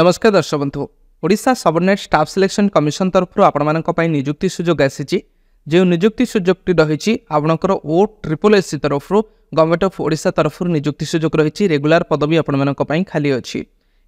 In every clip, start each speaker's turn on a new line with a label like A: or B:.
A: নমস্কার দর্শক বন্ধু Odisha subordinate staff selection commission তরফর আপনার নিযুক্তি সুযোগ আসিছি যে নিযুক্তি সুযোগটি রয়েছে আপনার ও ট্রিপল এসসি তরফর গভর্নমেন্ট অফ ওড়িশা তরফ নিযুক্তি সুযোগ রয়েছে রেগুলার পদবী আপনার খালি অছি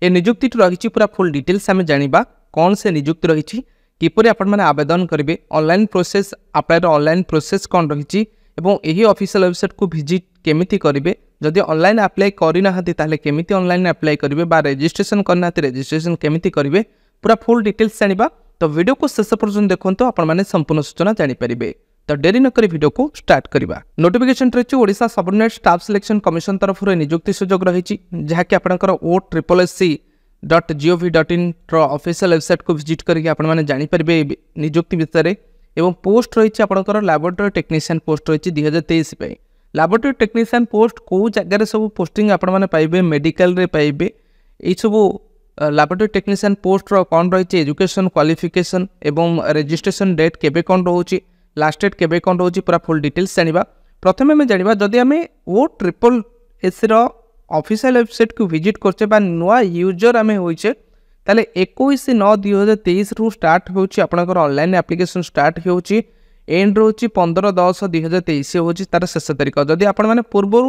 A: এ নিযুক্তিটি রয়েছে পুরা ফুল ডিটেলস আমি জাঁয়া কম সে নিযুক্তি রয়েছে কিপরি আপনার আবেদন করবে অনলাইন প্রোসেস আপ্লাইর অনলাইন প্রোসেস কম রয়েছে এবং এই অফিসিয়াল ওয়েবসাইট কু ভিজিট কমিটি করবে ଯଦି ଅନଲାଇନ୍ ଆପ୍ଲାଏ କରିନାହାନ୍ତି ତାହେଲେ କେମିତି ଅନଲାଇନ୍ ଆପ୍ଲାଏ କରିବେ ବା ରେଜିଷ୍ଟ୍ରେସନ୍ କରିନାହାନ୍ତି ରେଜିଷ୍ଟ୍ରେସନ୍ କେମିତି କରିବେ ପୁରା ଫୁଲ୍ ଡିଟେଲ୍ସ ଜାଣିବା ତ ଭିଡ଼ିଓକୁ ଶେଷ ପର୍ଯ୍ୟନ୍ତ ଦେଖନ୍ତୁ ଆପଣମାନେ ସମ୍ପୂର୍ଣ୍ଣ ସୂଚନା ଜାଣିପାରିବେ ତ ଡେରି ନକରି ଭିଡ଼ିଓକୁ ଷ୍ଟାର୍ଟ କରିବା ନୋଟିଫିକେସନ୍ ରହିଛି Odisha subordinate staff selection commission ତରଫରୁ ନିଯୁକ୍ତି ସୁଯୋଗ ରହିଛି ଯାହାକି ଆପଣଙ୍କର O triple S C dot GOV dot ଇନ୍ର ଅଫିସିଆଲ୍ ୱେବସାଇଟ୍କୁ ଭିଜିଟ୍ କରିକି ଆପଣମାନେ ଜାଣିପାରିବେ ନିଯୁକ୍ତି ବିଷୟରେ ଏବଂ ପୋଷ୍ଟ ରହିଛି ଆପଣଙ୍କର ଲାବୋରେଟୋରୀ ଟେକ୍ନିସିଆନ୍ ପୋଷ୍ଟ ରହିଛି ଦୁଇହଜାର ତେଇଶ ପାଇଁ ଲାବୋରେଟୋରୀ ଟେକ୍ନିସିଆନ୍ ପୋଷ୍ଟ କେଉଁ ଜାଗାରେ ସବୁ ପୋଷ୍ଟିଂ ଆପଣମାନେ ପାଇବେ ମେଡ଼ିକାଲରେ ପାଇବେ ଏଇସବୁ ଲାବୋରେଟୋରୀ ଟେକ୍ନିସିଆନ୍ ପୋଷ୍ଟର କ'ଣ ରହିଛି ଏଜୁକେସନ୍ କ୍ୱାଲିଫିକେସନ୍ ଏବଂ ରେଜିଷ୍ଟ୍ରେସନ୍ ଡେଟ୍ କେବେ କ'ଣ ରହୁଛି ଲାଷ୍ଟ ଡେଟ୍ କେବେ କ'ଣ ରହୁଛି ପୁରା ଫୁଲ୍ ଡିଟେଲ୍ସ ଜାଣିବା ପ୍ରଥମେ ଆମେ ଜାଣିବା ଯଦି ଆମେ ଓ ଟ୍ରିପଲ୍ ଏସ୍ର ଅଫିସିଆଲ୍ ୱେବସାଇଟ୍କୁ ଭିଜିଟ୍ କରୁଛେ ବା ନୂଆ ୟୁଜର୍ ଆମେ ହୋଇଛେ ତାହେଲେ ଏକୋଇଶ ନଅ ଦୁଇ ହଜାର ତେଇଶରୁ ଷ୍ଟାର୍ଟ ହେଉଛି ଆପଣଙ୍କର ଅନଲାଇନ୍ ଆପ୍ଲିକେସନ୍ ଷ୍ଟାର୍ଟ ହେଉଛି এন্ড রয়েছে পনেরো দশ দুই হাজার তেইশ হচ্ছে তার শেষ তারিখ যদি আপনার পূর্বর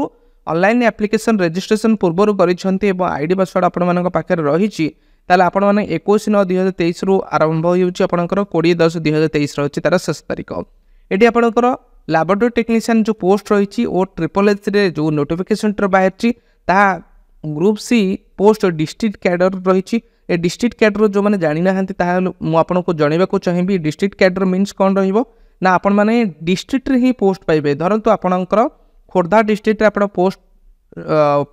A: অনলাইন আপ্লিকেসন রেজিষ্ট্রেসন পূর্বর করেছেন এবং আইডি পাসওয়ার্ড আপনার পাখে রয়েছে তাহলে আপনার একুশ নয় দুই হাজার তেইশ রু আরম্ভ হচ্ছে আপনার কোড়িয়ে দশ দুই হাজার তেইশ রয়েছে তার শেষ তারিখ এটি আপনার ଲାବୋରେଟୋରୀ ଟେକ୍ନିସିଆନ୍ ଯେଉଁ ପୋଷ୍ଟ ରହିଛି ଓ ଟ୍ରିପଲ୍ ଏଚ୍ରେ ଯେଉଁ ନୋଟିଫିକେସନ୍ଟା ବାହାରିଛି ତାହା group C post district cadre ରହିଛି ଏ ଡିଷ୍ଟ୍ରିକ୍ଟ କ୍ୟାଡ଼ର ଯେଉଁମାନେ ଜାଣିନାହାନ୍ତି ତାହା ମୁଁ ଆପଣଙ୍କୁ ଜଣାଇବାକୁ ଚାହିଁବି ଡିଷ୍ଟ୍ରିକ୍ଟ କ୍ୟାଡ଼ର ମିନ୍ସ କ'ଣ ରହିବ ନା ଆପଣମାନେ ଡିଷ୍ଟ୍ରିକ୍ଟରେ ହିଁ ପୋଷ୍ଟ ପାଇବେ ଧରନ୍ତୁ ଆପଣଙ୍କର ଖୋର୍ଦ୍ଧା ଡିଷ୍ଟ୍ରିକ୍ଟରେ ଆପଣ ପୋଷ୍ଟ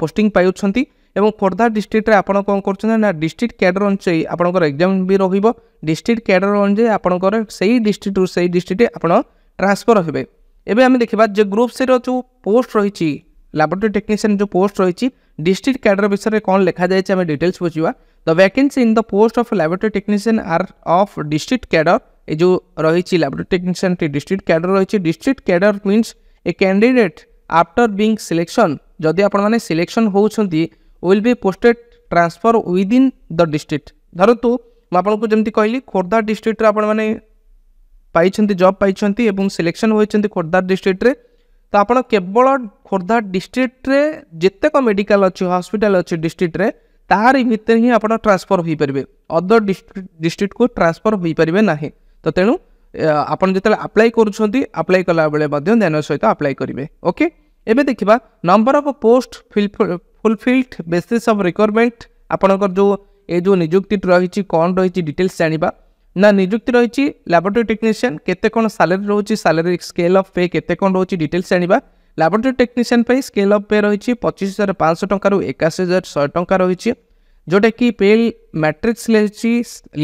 A: ପୋଷ୍ଟିଂ ପାଉଛନ୍ତି ଏବଂ ଖୋର୍ଦ୍ଧା ଡିଷ୍ଟ୍ରିକ୍ଟରେ ଆପଣ କ'ଣ କରୁଛନ୍ତି ନା ଡିଷ୍ଟ୍ରିକ୍ଟ କ୍ୟାଡ଼ର ଅନୁଯାୟୀ ଆପଣଙ୍କର ଏକ୍ଜାମ୍ ବି ରହିବ ଡିଷ୍ଟ୍ରିକ୍ଟ କ୍ୟାଡ଼ର ଅନୁଯାୟୀ ଆପଣଙ୍କର ସେଇ ଡିଷ୍ଟ୍ରିକ୍ଟରୁ ସେଇ ଡିଷ୍ଟ୍ରିକ୍ଟରେ ଆପଣ ଟ୍ରାନ୍ସଫର୍ ହେବେ ଏବେ ଆମେ ଦେଖିବା ଯେ ଗ୍ରୁପ୍ ସିର ଯେଉଁ ପୋଷ୍ଟ ରହିଛି ଲାବୋରେଟୋରୀ ଟେକ୍ନିସିଆନ୍ ଯେଉଁ ପୋଷ୍ଟ ରହିଛି ଡିଷ୍ଟ୍ରିକ୍ଟ କ୍ୟାଡ଼ର ବିଷୟରେ କ'ଣ ଲେଖାଯାଇଛି ଆମେ ଡିଟେଲ୍ସ ବୁଝିବା the vacancy in the post of laboratory technician are of district cadre ए जो रही लाबोरेटरी टेक्निशियन टी डिस्ट्रिक्ट क्याडर रही district cadre means a candidate after being selection जदि आपण selection shall be posted transfer within the district धरतु मुझे जमी कहली खोर्धा डिस्ट्रिक्ट आपने जब पाई सिलेक्शन होती खोर्धा डिस्ट्रिक्ट तो आप केवल खोर्धा डिस्ट्रिक्ट जितेक मेडिकल अच्छी हस्पिटाल अच्छी डिस्ट्रिक्ट्रे तार भितर ही आप ट्रांसफर हो पारे अदर डिस्ट्रिक्ट को ट्रांसफर हो पारे ना ତ ତେଣୁ ଆପଣ ଯେତେବେଳେ ଆପ୍ଲାଏ କରୁଛନ୍ତି ଆପ୍ଲାଏ କଲାବେଳେ ମଧ୍ୟ ଧ୍ୟାନ ସହିତ ଆପ୍ଲାଏ କରିବେ ଓକେ ଏବେ ଦେଖିବା number of post fulfilled basis of requirement ଆପଣଙ୍କର ଯେଉଁ ଏ ଯେଉଁ ନିଯୁକ୍ତି ରହିଛି କ'ଣ ରହିଛି ଡିଟେଲ୍ସ ଜାଣିବା ନା ନିଯୁକ୍ତି ରହିଛି ଲାବୋରେଟୋରୀ ଟେକ୍ନିସିଆନ୍ କେତେ କ'ଣ ସାଲାରୀ ରହୁଛି ସାଲାରୀ ସ୍କେଲ୍ ଅଫ୍ ପେ କେତେ କ'ଣ ରହୁଛି ଡିଟେଲ୍ସ ଜାଣିବା ଲାବୋରେଟୋରୀ ଟେକ୍ନିସିଆନ୍ ପାଇଁ ସ୍କେଲ୍ ଅଫ୍ ପେ ରହିଛି ପଚିଶ ହଜାର ପାଞ୍ଚଶହ ଟଙ୍କାରୁ ଏକାଅଶୀ ହଜାର ଶହେ ଟଙ୍କା ରହିଛି ଯେଉଁଟାକି ପେ ମ୍ୟାଟ୍ରିକ୍ସ ରହିଛି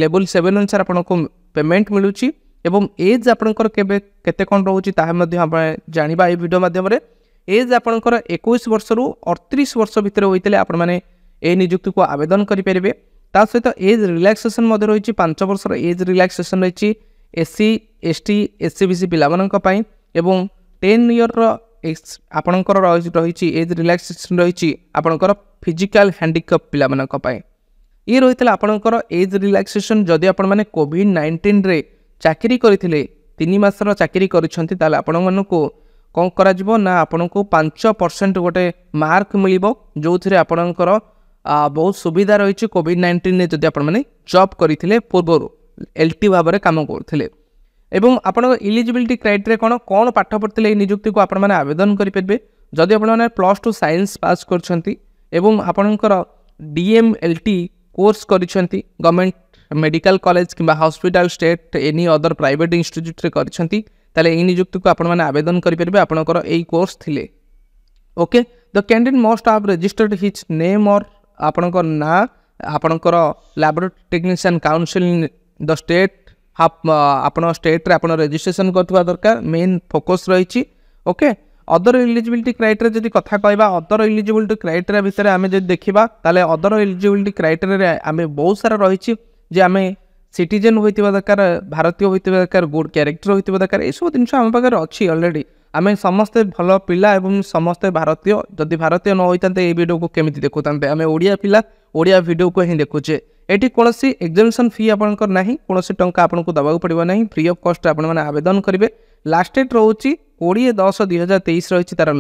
A: ଲେବୁଲ୍ ସେଭେନ୍ ଅନୁସାରେ ଆପଣଙ୍କୁ পেমেন্ট মিলুଛି এবং ଏଜ୍ ଆପଣଙ୍କର କେବେ କେତେ କ'ଣ ରହୁଛି ତାହା ମଧ୍ୟ ଆମେ ଜାଣିବା ଏହି ଭିଡ଼ିଓ ମାଧ୍ୟମରେ ଏଜ୍ ଆପଣଙ୍କର ଏକୋଇଶ ବର୍ଷରୁ ଅଠତିରିଶ ବର୍ଷ ଭିତରେ ହୋଇଥିଲେ ଆପଣମାନେ ଏହି ନିଯୁକ୍ତିକୁ ଆବେଦନ କରିପାରିବେ ତା ସହିତ ଏଜ୍ ରିଲାକ୍ସେସନ୍ ମଧ୍ୟ ରହିଛି ପାଞ୍ଚ ବର୍ଷର ଏଜ୍ ରିଲାକ୍ସେସନ୍ ରହିଛି SC ST SC B C ପିଲାମାନଙ୍କ ପାଇଁ ଏବଂ ଟେନ୍ ଇୟର୍ର ଆପଣଙ୍କର ରହିଛି ଏଜ୍ ରିଲାକ୍ସେସନ୍ ରହିଛି ଆପଣଙ୍କର ଫିଜିକାଲ୍ ହ୍ୟାଣ୍ଡିକ୍ୟାପ୍ ପିଲାମାନଙ୍କ ପାଇଁ ଇଏ ରହିଥିଲା ଆପଣଙ୍କର ଏଜ୍ ରିଲାକ୍ସେସନ୍ ଯଦି ଆପଣମାନେ କୋଭିଡ଼ ନାଇଣ୍ଟିନ୍ରେ ଚାକିରି କରିଥିଲେ ତିନି ମାସର ଚାକିରି କରିଛନ୍ତି ତାହେଲେ ଆପଣମାନଙ୍କୁ କ'ଣ କରାଯିବ ନା ଆପଣଙ୍କୁ ପାଞ୍ଚ ପରସେଣ୍ଟ ଗୋଟେ ମାର୍କ ମିଳିବ ଯେଉଁଥିରେ ଆପଣଙ୍କର ବହୁତ ସୁବିଧା ରହିଛି କୋଭିଡ଼ ନାଇଣ୍ଟିନ୍ରେ ଯଦି ଆପଣମାନେ ଜବ୍ କରିଥିଲେ ପୂର୍ବରୁ ଏଲ୍ ଟି ଭାବରେ କାମ କରୁଥିଲେ ଏବଂ ଆପଣଙ୍କ ଇଲିଜିବିଲିଟି କ୍ରାଇଟେରିଆ କ'ଣ କ'ଣ ପାଠ ପଢ଼ିଥିଲେ ଏହି ନିଯୁକ୍ତିକୁ ଆପଣମାନେ ଆବେଦନ କରିପାରିବେ ଯଦି ଆପଣମାନେ ପ୍ଲସ୍ ଟୁ ସାଇନ୍ସ ପାସ୍ କରିଛନ୍ତି ଏବଂ ଆପଣଙ୍କର ଡିଏମ୍ ଏଲ୍ ଟି কোর্স করছেন গভর্নমেন্ট মেডিকাল কলেজ কিংবা hospital state any other private ইনস্টিচ্ୟୁଟ୍ରେ କରିଛନ୍ତି ତାହେଲେ ଏହି ନିଯୁକ୍ତିକୁ ଆପଣମାନେ ଆବେଦନ କରିପାରିବେ ଆପଣଙ୍କର ଏହି କୋର୍ସ ଥିଲେ okay the candidate must have registered his name or ଆପଣଙ୍କ ନାଁ ଆପଣଙ୍କର laboratory technician council the state ଆପଣ ଷ୍ଟେଟ୍ରେ ଆପଣ ରେଜିଷ୍ଟ୍ରେସନ୍ କରୁଥିବା ଦରକାର ମେନ୍ ଫୋକସ୍ ରହିଛି ଓକେ ଅଦର ଇଲିଜିବିଲିଟି କ୍ରାଇଟେରିଆ ଯଦି କଥା କହିବା ଅଦର ଇଲିଜିବିଲିଟି କ୍ରାଇଟେରିଆ ବିଷୟରେ ଆମେ ଯଦି ଦେଖିବା ତାହେଲେ ଅଦର ଇଲିଜିବିଲିଟି କ୍ରାଇଟେରିଆରେ ଆମେ ବହୁତ ସାରା ରହିଛି ଯେ ଆମେ ସିଟିଜେନ୍ ହୋଇଥିବା ଦରକାର ଭାରତୀୟ ହୋଇଥିବା ଦରକାର ଗୁଡ୍ କ୍ୟାରେକ୍ଟର ହୋଇଥିବା ଦରକାର ଏସବୁ ଜିନିଷ ଆମ ପାଖରେ ଅଛି ଅଲରେଡ଼ି ଆମେ ସମସ୍ତେ ଭଲ ପିଲା ଏବଂ ସମସ୍ତେ ଭାରତୀୟ ଯଦି ଭାରତୀୟ ନ ହୋଇଥାନ୍ତେ ଏଇ ଭିଡ଼ିଓକୁ କେମିତି ଦେଖୁଥାନ୍ତେ ଆମେ ଓଡ଼ିଆ ପିଲା ଓଡ଼ିଆ ଭିଡ଼ିଓକୁ ହିଁ ଦେଖୁଛେ ଏଠି କୌଣସି ଏକ୍ଜାମିନେସନ୍ ଫି ଆପଣଙ୍କର ନାହିଁ କୌଣସି ଟଙ୍କା ଆପଣଙ୍କୁ ଦେବାକୁ ପଡ଼ିବ ନାହିଁ ଫ୍ରି ଅଫ୍ କଷ୍ଟ ଆପଣମାନେ ଆବେଦନ କରିବେ ଲାଷ୍ଟ ଡେଟ୍ ରହୁଛି କୋଡ଼ିଏ ଦଶ ଦୁଇହଜାର ତେଇଶ ରହିଛି ତା'ର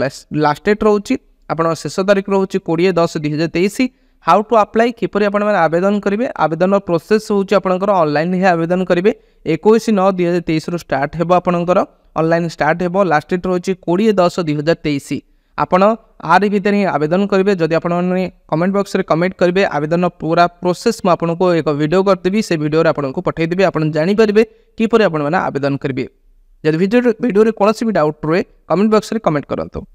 A: ଲାଷ୍ଟ ଡେଟ୍ ରହୁଛି ଆପଣଙ୍କ ଶେଷ ତାରିଖ ରହୁଛି କୋଡ଼ିଏ ଦଶ ଦୁଇହଜାର ତେଇଶ হাউ টু আপ্লাই কিপর আপনার আবেদন করবে আবেদন প্রোসেস হচ্ছে আপনার অনলাইন হি আবেদন করবে একুশ ন দুই হাজার তেইশ স্টার্ট হব আপনার অনলাইন স্টার্ট হব লাস্ট ডেট রয়েছে কোড়িয়ে দশ দুই হাজার তেইশ আপনার আর ভিতরে হি আবেদন করবে যদি আপনার কমেন্ট বক্সরে কমেন্ট করবে আবেদন পুরা প্রোসেস মু আপনার এক ভিডিও করেদেবি সেই ভিডিওরে আপনার পঠাইদেবি আপনার জাঁপারে কিপর আপনার আবেদন করবে ଯଦି ଭିଡ଼ିଓରେ ଭିଡ଼ିଓରେ କୌଣସି ବି ଡାଉଟ୍ ରୁହେ କମେଣ୍ଟ ବକ୍ସରେ କମେଣ୍ଟ କରନ୍ତୁ